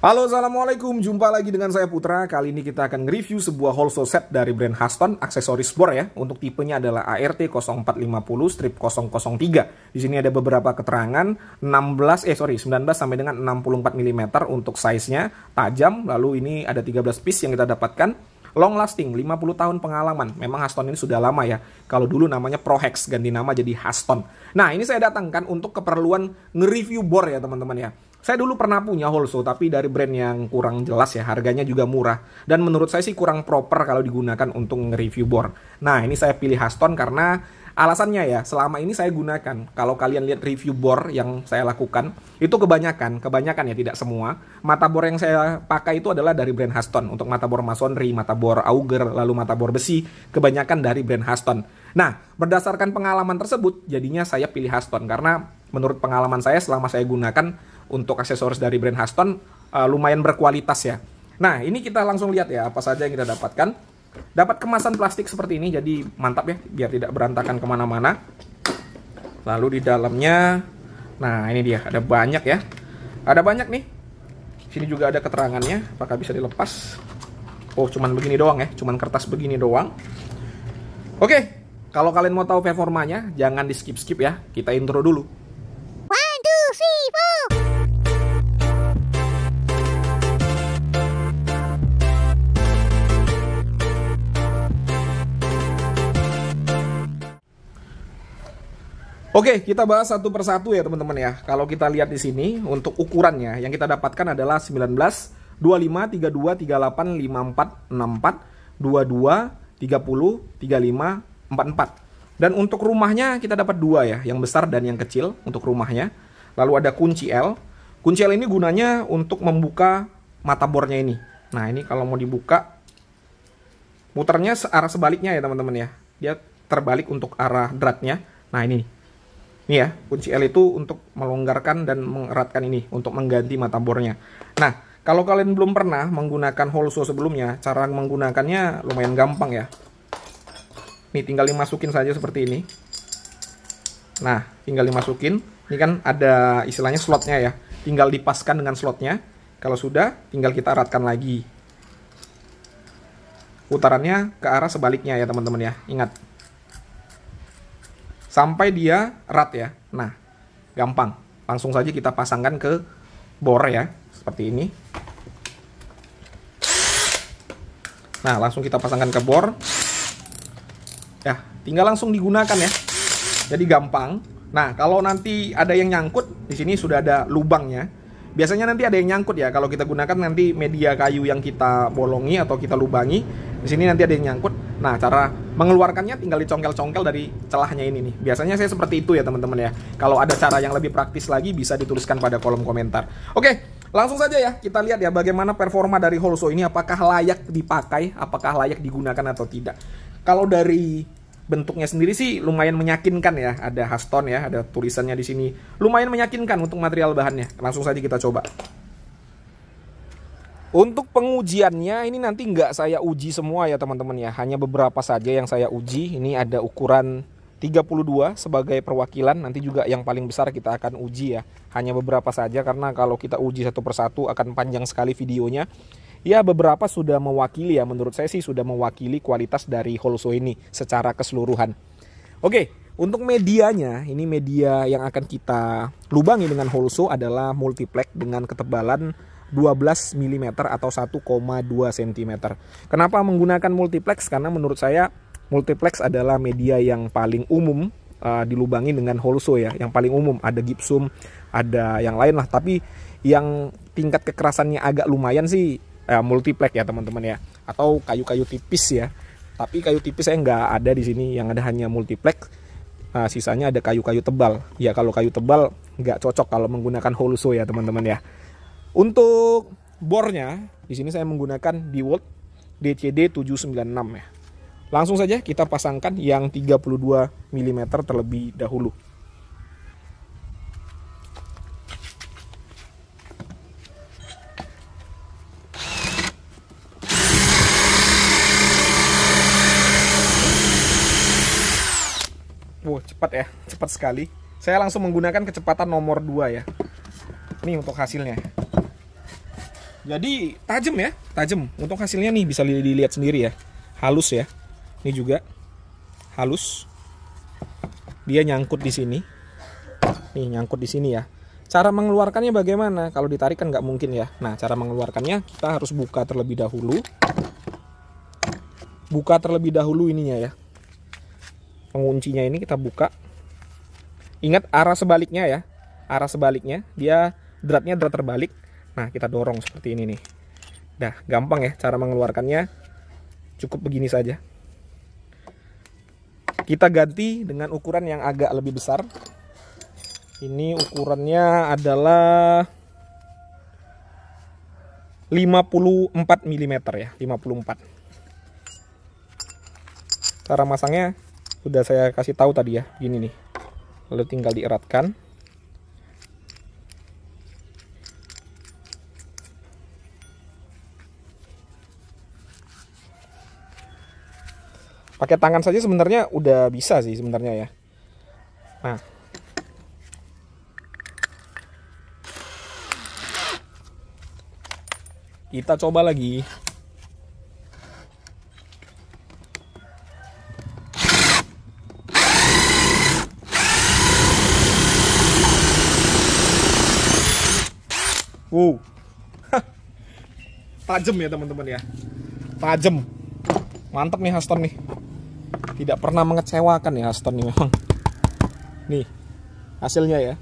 Halo, Assalamualaikum. Jumpa lagi dengan saya Putra. Kali ini kita akan nge-review sebuah holso set dari brand haston aksesoris bor ya. Untuk tipenya adalah ART 0450 strip 003. Di sini ada beberapa keterangan, 16, eh sorry, 19 sampai dengan 64 mm untuk size-nya, tajam, lalu ini ada 13 piece yang kita dapatkan long lasting 50 tahun pengalaman memang Haston ini sudah lama ya kalau dulu namanya Prohex ganti nama jadi Haston nah ini saya datangkan untuk keperluan nge-review bor ya teman-teman ya saya dulu pernah punya Holso tapi dari brand yang kurang jelas ya, harganya juga murah dan menurut saya sih kurang proper kalau digunakan untuk nge-review board. Nah, ini saya pilih Haston karena alasannya ya, selama ini saya gunakan. Kalau kalian lihat review board yang saya lakukan, itu kebanyakan, kebanyakan ya tidak semua, mata bor yang saya pakai itu adalah dari brand Haston untuk mata bor masonry, mata bor auger, lalu mata bor besi, kebanyakan dari brand Haston. Nah, berdasarkan pengalaman tersebut, jadinya saya pilih Haston karena menurut pengalaman saya selama saya gunakan untuk aksesoris dari brand Haston uh, eh, lumayan berkualitas ya. Nah, ini kita langsung lihat ya apa saja yang kita dapatkan. Dapat kemasan plastik seperti ini, jadi mantap ya, biar tidak berantakan kemana-mana. Lalu di dalamnya, nah ini dia, ada banyak ya. Ada banyak nih. Sini juga ada keterangannya, apakah bisa dilepas. Oh, cuman begini doang ya, cuman kertas begini doang. Oke, kalau kalian mau tahu performanya, jangan di skip-skip ya, kita intro dulu. Oke, kita bahas satu persatu ya teman-teman ya. Kalau kita lihat di sini untuk ukurannya yang kita dapatkan adalah 19, 25, 32, 38, 54, 64, 22, 30, 35, 44. Dan untuk rumahnya kita dapat dua ya, yang besar dan yang kecil untuk rumahnya. Lalu ada kunci L. Kunci L ini gunanya untuk membuka mata bornya ini. Nah, ini kalau mau dibuka muternya searah sebaliknya ya teman-teman ya. Dia terbalik untuk arah dratnya. Nah, ini ini ya, kunci L itu untuk melonggarkan dan mengeratkan ini, untuk mengganti mata bornya. Nah, kalau kalian belum pernah menggunakan hole saw sebelumnya, cara menggunakannya lumayan gampang ya. Nih, tinggal dimasukin saja seperti ini. Nah, tinggal dimasukin. Ini kan ada istilahnya slotnya ya. Tinggal dipaskan dengan slotnya. Kalau sudah, tinggal kita eratkan lagi. Putarannya ke arah sebaliknya ya teman-teman ya. Ingat, sampai dia erat ya. Nah, gampang. Langsung saja kita pasangkan ke bor ya, seperti ini. Nah, langsung kita pasangkan ke bor. Ya, tinggal langsung digunakan ya. Jadi gampang. Nah, kalau nanti ada yang nyangkut, di sini sudah ada lubangnya. Biasanya nanti ada yang nyangkut ya, kalau kita gunakan nanti media kayu yang kita bolongi atau kita lubangi, di sini nanti ada yang nyangkut nah cara mengeluarkannya tinggal dicongkel-congkel dari celahnya ini nih biasanya saya seperti itu ya teman-teman ya kalau ada cara yang lebih praktis lagi bisa dituliskan pada kolom komentar oke Langsung saja ya, kita lihat ya bagaimana performa dari Holso ini apakah layak dipakai, apakah layak digunakan atau tidak. Kalau dari bentuknya sendiri sih lumayan meyakinkan ya, ada haston ya, ada tulisannya di sini. Lumayan meyakinkan untuk material bahannya. Langsung saja kita coba. Untuk pengujiannya ini nanti nggak saya uji semua ya teman-teman ya. Hanya beberapa saja yang saya uji. Ini ada ukuran 32 sebagai perwakilan. Nanti juga yang paling besar kita akan uji ya. Hanya beberapa saja karena kalau kita uji satu persatu akan panjang sekali videonya. Ya beberapa sudah mewakili ya. Menurut saya sih sudah mewakili kualitas dari Holso ini secara keseluruhan. Oke, untuk medianya, ini media yang akan kita lubangi dengan Holso adalah multiplex dengan ketebalan 12 mm atau 1,2 cm. Kenapa menggunakan multiplex? Karena menurut saya multiplex adalah media yang paling umum uh, dilubangi dengan holso ya, yang paling umum ada gipsum, ada yang lain lah. Tapi yang tingkat kekerasannya agak lumayan sih uh, multiplex ya teman-teman ya, atau kayu-kayu tipis ya. Tapi kayu tipis saya nggak ada di sini, yang ada hanya multiplex. Nah, sisanya ada kayu-kayu tebal. Ya kalau kayu tebal nggak cocok kalau menggunakan holso ya teman-teman ya. Untuk bornya, di sini saya menggunakan Dewalt DCD 796 ya. Langsung saja kita pasangkan yang 32 mm terlebih dahulu. Wow, cepat ya, cepat sekali. Saya langsung menggunakan kecepatan nomor 2 ya. Ini untuk hasilnya. Jadi tajam ya, tajam. Untuk hasilnya nih bisa dilihat sendiri ya. Halus ya. Ini juga halus. Dia nyangkut di sini. Nih nyangkut di sini ya. Cara mengeluarkannya bagaimana? Kalau ditarik kan nggak mungkin ya. Nah, cara mengeluarkannya kita harus buka terlebih dahulu. Buka terlebih dahulu ininya ya. Penguncinya ini kita buka. Ingat arah sebaliknya ya. Arah sebaliknya. Dia dratnya drat terbalik. Nah, kita dorong seperti ini nih. Dah, gampang ya cara mengeluarkannya. Cukup begini saja. Kita ganti dengan ukuran yang agak lebih besar. Ini ukurannya adalah 54 mm ya, 54. Cara masangnya udah saya kasih tahu tadi ya, gini nih. Lalu tinggal dieratkan. pakai tangan saja sebenarnya udah bisa sih sebenarnya ya nah kita coba lagi Wow. Tajam ya teman-teman ya. Tajam. mantep nih Haston nih tidak pernah mengecewakan ya Aston ini memang nih hasilnya ya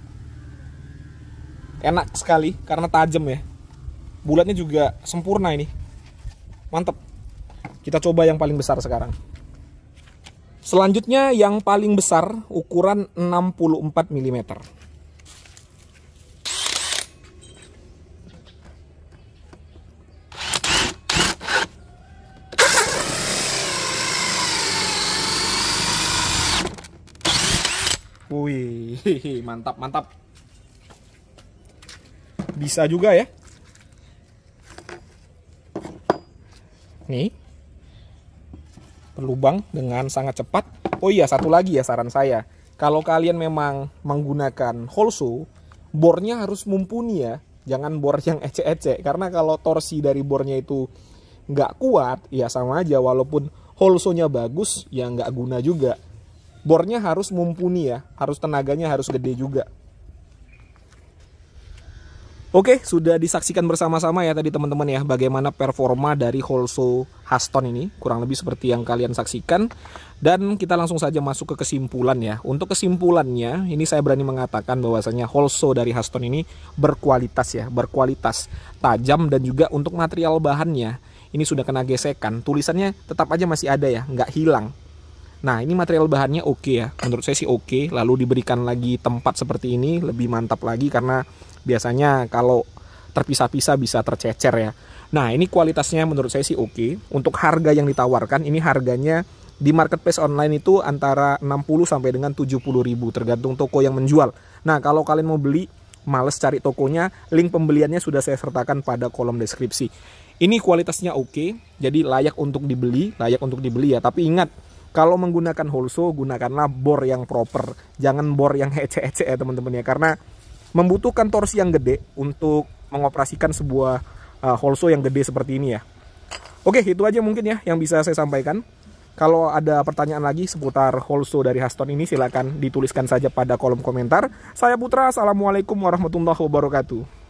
enak sekali karena tajam ya bulatnya juga sempurna ini mantep kita coba yang paling besar sekarang selanjutnya yang paling besar ukuran 64 mm Wih, mantap, mantap. Bisa juga ya. Nih. Berlubang dengan sangat cepat. Oh iya, satu lagi ya saran saya. Kalau kalian memang menggunakan holso, bornya harus mumpuni ya. Jangan bor yang ece-ece. Karena kalau torsi dari bornya itu nggak kuat, ya sama aja. Walaupun holsonya bagus, ya nggak guna juga bornya harus mumpuni ya, harus tenaganya harus gede juga. Oke, sudah disaksikan bersama-sama ya tadi teman-teman ya bagaimana performa dari Holso Haston ini, kurang lebih seperti yang kalian saksikan. Dan kita langsung saja masuk ke kesimpulan ya. Untuk kesimpulannya, ini saya berani mengatakan bahwasanya Holso dari Haston ini berkualitas ya, berkualitas, tajam dan juga untuk material bahannya ini sudah kena gesekan. Tulisannya tetap aja masih ada ya, nggak hilang. Nah ini material bahannya oke okay ya, menurut saya sih oke. Okay. Lalu diberikan lagi tempat seperti ini lebih mantap lagi karena biasanya kalau terpisah-pisah bisa tercecer ya. Nah ini kualitasnya menurut saya sih oke. Okay. Untuk harga yang ditawarkan ini harganya di marketplace online itu antara 60 sampai dengan 70 ribu tergantung toko yang menjual. Nah kalau kalian mau beli males cari tokonya, link pembeliannya sudah saya sertakan pada kolom deskripsi. Ini kualitasnya oke, okay, jadi layak untuk dibeli, layak untuk dibeli ya. Tapi ingat, kalau menggunakan holso gunakanlah bor yang proper jangan bor yang ece-ece ya teman-teman ya karena membutuhkan torsi yang gede untuk mengoperasikan sebuah uh, holso yang gede seperti ini ya oke itu aja mungkin ya yang bisa saya sampaikan kalau ada pertanyaan lagi seputar Holso dari Haston ini, silahkan dituliskan saja pada kolom komentar. Saya Putra, Assalamualaikum warahmatullahi wabarakatuh.